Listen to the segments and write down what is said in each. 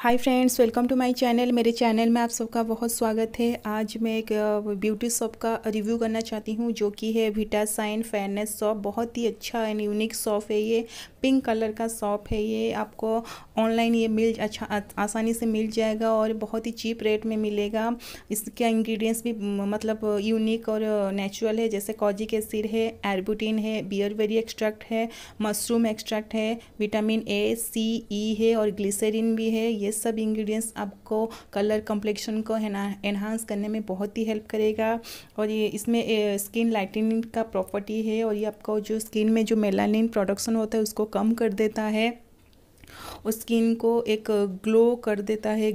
Hi friends welcome to my channel मेरे channel में आप सबका बहुत स्वागत है आज मैं एक ब्यूटी सॉप का रिव्यू करना चाहती हूँ जो कि है विटा साइन फेयरनेस सॉप बहुत ही अच्छा एंड यूनिक सॉप है ये पिंक कलर का सॉप है ये आपको ऑनलाइन ये मिल अच्छा आ, आसानी से मिल जाएगा और बहुत ही चीप रेट में मिलेगा इसके इंग्रीडियंट्स भी मतलब यूनिक और नेचुरल है जैसे कॉजिक एसिड है एरबुटीन है बियरबेरी एक्सट्रैक्ट है मशरूम एक्स्ट्रैक्ट है विटामिन ए सी ई है और ग्लिसरीन भी है ये ये सब इंग्रेडिएंट्स आपको कलर कम्प्लेक्शन को एनहांस करने में बहुत ही हेल्प करेगा और ये इसमें स्किन लाइटनिंग का प्रॉपर्टी है और ये आपको जो स्किन में जो मेलानिन प्रोडक्शन होता है उसको कम कर देता है और स्किन को एक ग्लो कर देता है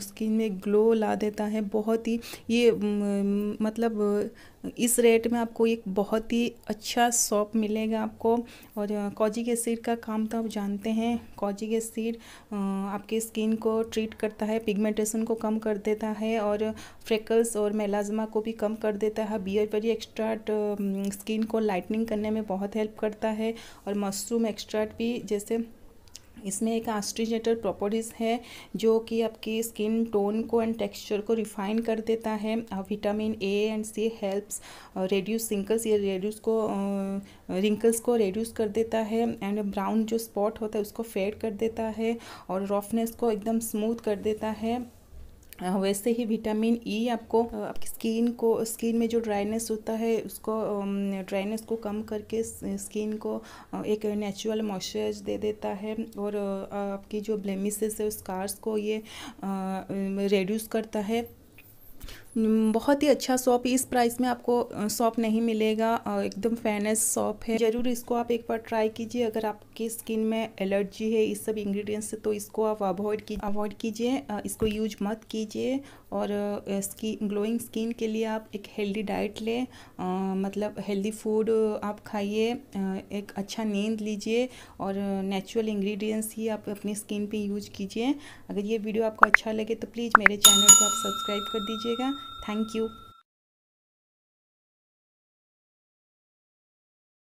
स्किन में ग्लो ला देता है बहुत ही ये मतलब इस रेट में आपको एक बहुत ही अच्छा सॉप मिलेगा आपको और कॉजिक एसिड का काम तो आप जानते हैं कॉजिक एसिड आपके स्किन को ट्रीट करता है पिगमेंटेशन को कम कर देता है और फ्रेकल्स और मेलाजमा को भी कम कर देता है बियर वेरी एक्स्ट्राट स्किन को लाइटनिंग करने में बहुत हेल्प करता है और मशरूम एक्स्ट्राट भी जैसे इसमें एक आस्ट्रीजेटर प्रॉपर्टीज़ है जो कि आपकी स्किन टोन को एंड टेक्सचर को रिफाइन कर देता है vitamin A and C helps reduce wrinkles ये रेड्यूस को रिंकल्स uh, को रेड्यूस कर देता है एंड ब्राउन जो स्पॉट होता है उसको फेड कर देता है और रफनेस को एकदम स्मूथ कर देता है वैसे ही विटामिन ई e आपको आपकी स्किन को स्किन में जो ड्राइनेस होता है उसको ड्राइनेस को कम करके स्किन को एक नेचुरल मॉइस्चराइज दे देता है और आपकी जो ब्लेमिसेस है स्कार्स को ये रिड्यूस करता है बहुत ही अच्छा सॉप इस प्राइस में आपको सॉप नहीं मिलेगा एकदम फेनेस सॉप है ज़रूर इसको आप एक बार ट्राई कीजिए अगर आपकी स्किन में एलर्जी है इस सब इंग्रेडिएंट्स से तो इसको आप अवॉइड की अवॉइड कीजिए इसको यूज मत कीजिए और इसकी ग्लोइंग स्किन के लिए आप एक हेल्दी डाइट लें मतलब हेल्दी फूड आप खाइए एक अच्छा नींद लीजिए और नेचुरल इंग्रेडिएंट्स ही आप अपनी स्किन पे यूज कीजिए अगर ये वीडियो आपको अच्छा लगे तो प्लीज़ मेरे चैनल को आप सब्सक्राइब कर दीजिएगा Thank you.